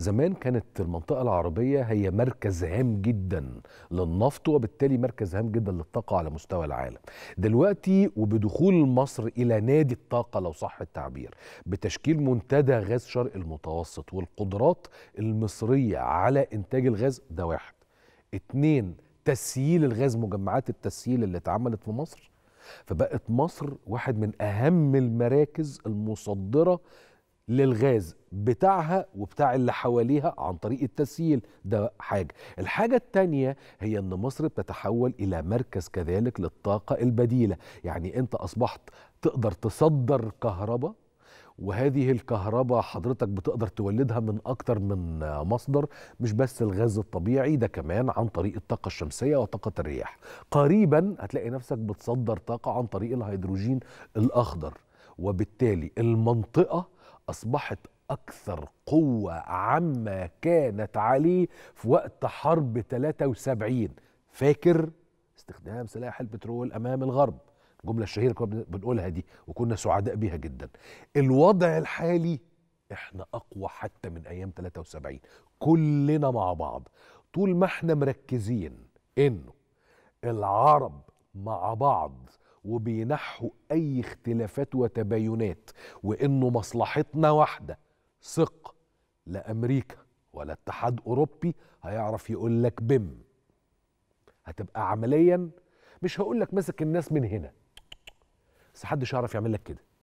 زمان كانت المنطقة العربية هي مركز هام جدا للنفط وبالتالي مركز هام جدا للطاقة على مستوى العالم دلوقتي وبدخول مصر إلى نادي الطاقة لو صح التعبير بتشكيل منتدى غاز شرق المتوسط والقدرات المصرية على إنتاج الغاز ده واحد اتنين تسييل الغاز مجمعات التسييل اللي اتعملت في مصر فبقت مصر واحد من أهم المراكز المصدرة للغاز بتاعها وبتاع اللي حواليها عن طريق التسييل ده حاجة الحاجة التانية هي أن مصر بتتحول إلى مركز كذلك للطاقة البديلة يعني أنت أصبحت تقدر تصدر كهرباء وهذه الكهرباء حضرتك بتقدر تولدها من أكتر من مصدر مش بس الغاز الطبيعي ده كمان عن طريق الطاقة الشمسية وطاقة الرياح قريبا هتلاقي نفسك بتصدر طاقة عن طريق الهيدروجين الأخضر وبالتالي المنطقة أصبحت أكثر قوة عما كانت عليه في وقت حرب 73 فاكر استخدام سلاح البترول أمام الغرب الجملة الشهيرة كنا بنقولها دي وكنا سعداء بيها جدا الوضع الحالي احنا أقوى حتى من أيام 73 كلنا مع بعض طول ما احنا مركزين إنه العرب مع بعض وبينحوا أي اختلافات وتباينات وإنه مصلحتنا واحدة ثق لا أمريكا ولا اتحاد أوروبي هيعرف يقول لك بم هتبقى عمليا مش هقول لك ماسك الناس من هنا بس محدش يعرف يعمل لك كده